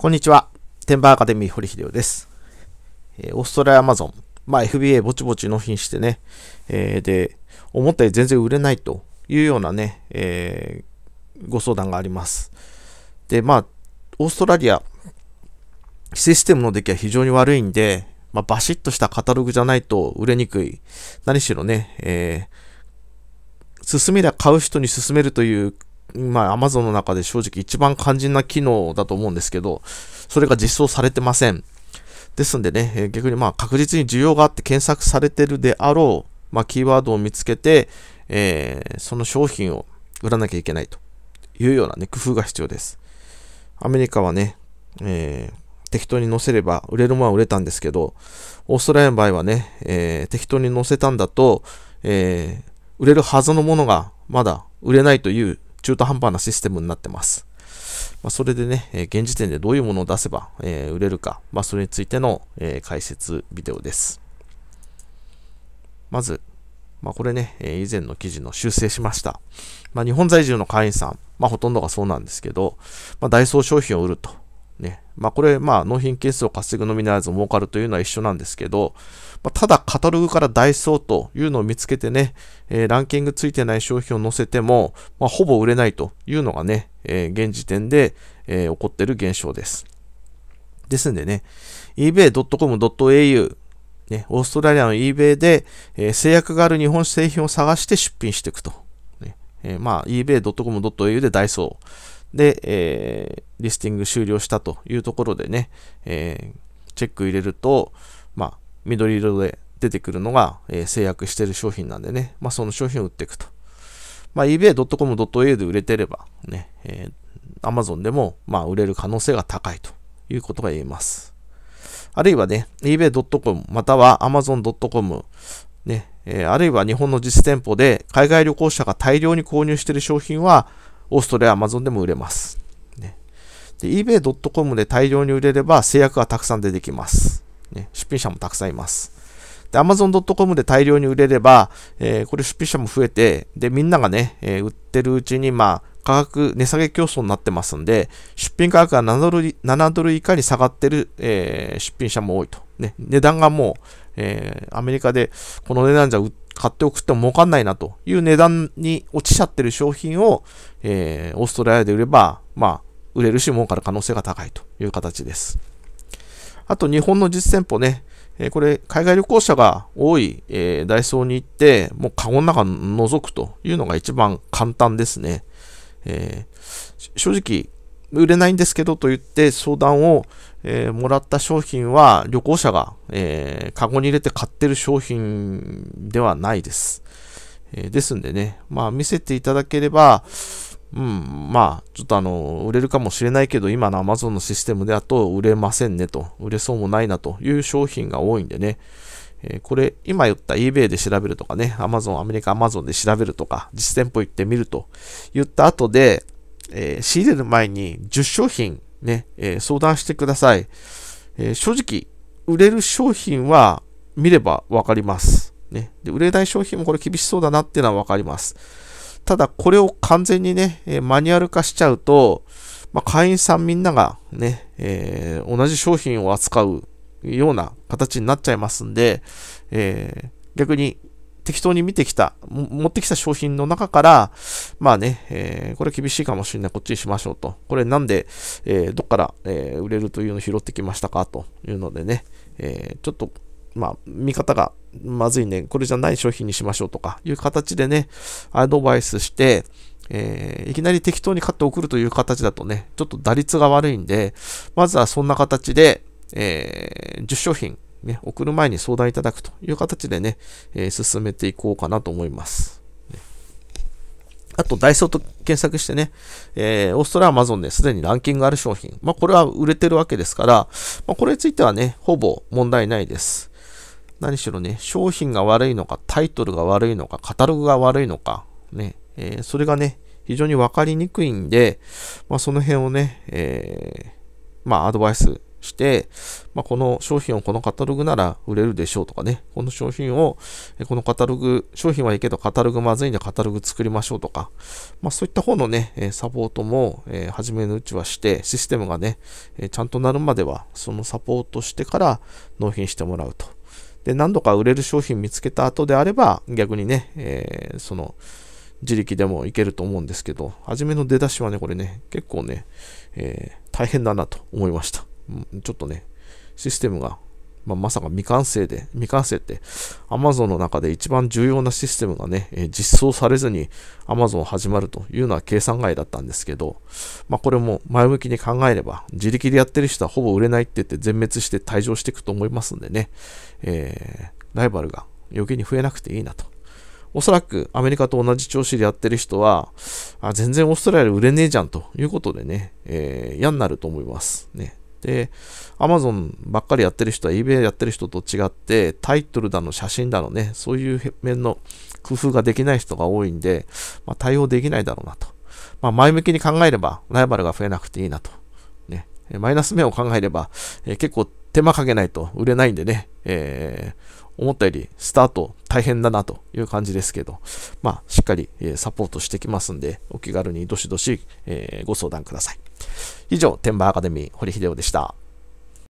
こんにちは。テンバーアカデミー堀秀夫です。えー、オーストラリアアマゾン。まあ FBA ぼちぼち納品してね、えー、で、思ったより全然売れないというようなね、えー、ご相談があります。で、まあ、オーストラリア、システムの出来は非常に悪いんで、まあ、バシッとしたカタログじゃないと売れにくい。何しろね、えー、進めりゃ買う人に勧めるというまあ、Amazon の中で正直一番肝心な機能だと思うんですけど、それが実装されてません。ですんでね、逆にまあ確実に需要があって検索されてるであろう、まあ、キーワードを見つけて、えー、その商品を売らなきゃいけないというような、ね、工夫が必要です。アメリカはね、えー、適当に載せれば売れるものは売れたんですけど、オーストラリアの場合はね、え適当に載せたんだと、え売れるはずのものがまだ売れないという中途半端なシステムになってます。まあ、それでね、え現時点でどういうものを出せば、え売れるか、まあ、それについての、え解説ビデオです。まず、まあ、これね、え以前の記事の修正しました。まあ、日本在住の会員さん、まあ、ほとんどがそうなんですけど、まあ、ダイソー商品を売ると。ね。まあこれ、まあ納品件数を稼ぐのみならず儲かるというのは一緒なんですけど、まあ、ただカタログからダイソーというのを見つけてね、えー、ランキングついてない商品を載せても、まあ、ほぼ売れないというのがね、えー、現時点で、えー、起こっている現象です。ですんでね、ebay.com.au ね、オーストラリアの eBay で、えー、制約がある日本製品を探して出品していくと。ねえー、まあ、ebay.com.au でダイソー。で、えー、リスティング終了したというところでね、えー、チェック入れると、まあ、緑色で出てくるのが、えー、制約してる商品なんでね、まあ、その商品を売っていくと。まあ、ebay.com.au で売れてれば、ね、えー、Amazon でも、まあ、売れる可能性が高いということが言えます。あるいはね、ebay.com または amazon.com、ね、えー、あるいは日本の実店舗で海外旅行者が大量に購入している商品は、オーストラリア、アマゾンでも売れます。ね、eBay.com で大量に売れれば制約がたくさん出てきます。ね、出品者もたくさんいます。で、Amazon.com で大量に売れれば、えー、これ出品者も増えて、で、みんながね、えー、売ってるうちに、まあ、価格、値下げ競争になってますんで、出品価格が7ドル ,7 ドル以下に下がってる、えー、出品者も多いと。ね、値段がもう、えー、アメリカでこの値段じゃ売買っておくっても儲かんないなという値段に落ちちゃってる商品を、えー、オーストラリアで売れば、まあ、売れるし儲かる可能性が高いという形です。あと日本の実店舗ね、えー、これ海外旅行者が多い、えー、ダイソーに行って、もうカゴの中覗くというのが一番簡単ですね。えー、正直、売れないんですけどと言って相談を、えー、もらった商品は旅行者が、えー、カゴに入れて買ってる商品ではないです。えー、ですんでね、まあ見せていただければ、うん、まあ、ちょっとあの、売れるかもしれないけど、今の Amazon のシステムだと売れませんねと、売れそうもないなという商品が多いんでね、えー、これ、今言った eBay で調べるとかね、Amazon、アメリカ Amazon で調べるとか、実店舗行ってみると言った後で、えー、仕入れる前に10商品ね、えー、相談してください。えー、正直、売れる商品は見ればわかります。ねで。売れない商品もこれ厳しそうだなっていうのは分かります。ただ、これを完全にね、えマニュアル化しちゃうと、まあ、会員さんみんながね、え同じ商品を扱うような形になっちゃいますんで、え逆に適当に見てきた、持ってきた商品の中から、まあね、えー、これ厳しいかもしれない、こっちにしましょうと。これなんで、えー、どっから、えー、売れるというのを拾ってきましたかというのでね、えちょっと、まあ、見方がまずいね、これじゃない商品にしましょうとかいう形でね、アドバイスして、えー、いきなり適当に買って送るという形だとね、ちょっと打率が悪いんで、まずはそんな形で、えー、10商品ね、送る前に相談いただくという形でね、えー、進めていこうかなと思います。ね、あと、ダイソーと検索してね、えー、オーストラリア、アマゾンですでにランキングある商品。まあ、これは売れてるわけですから、まあ、これについてはね、ほぼ問題ないです。何しろね、商品が悪いのか、タイトルが悪いのか、カタログが悪いのか、ね、えー、それがね、非常に分かりにくいんで、まあ、その辺をね、えー、まあ、アドバイスして、まあ、この商品をこのカタログなら売れるでしょうとかね、この商品を、このカタログ、商品はいいけどカタログまずいんでカタログ作りましょうとか、まあ、そういった方のね、サポートも、え初めのうちはして、システムがね、えちゃんとなるまでは、そのサポートしてから納品してもらうと。で、何度か売れる商品見つけた後であれば、逆にね、えー、その、自力でもいけると思うんですけど、初めの出だしはね、これね、結構ね、えー、大変だなと思いました。ちょっとね、システムが、まあ、まさか未完成で、未完成って Amazon の中で一番重要なシステムがね、え実装されずに Amazon 始まるというのは計算外だったんですけど、まあ、これも前向きに考えれば、自力でやってる人はほぼ売れないって言って全滅して退場していくと思いますんでね、えー、ライバルが余計に増えなくていいなと。おそらくアメリカと同じ調子でやってる人は、あ全然オーストラリアで売れねえじゃんということでね、えー、嫌になると思います。ね。で、Amazon ばっかりやってる人は eBay やってる人と違って、タイトルだの写真だのね、そういう面の工夫ができない人が多いんで、まあ、対応できないだろうなと。まあ、前向きに考えれば、ライバルが増えなくていいなと。ね、マイナス面を考えれば、えー、結構手間かけないと売れないんでね、えー、思ったよりスタート大変だなという感じですけど、まあ、しっかり、えサポートしてきますんで、お気軽にどしどし、えご相談ください。以上、天馬アカデミー、堀秀夫でした。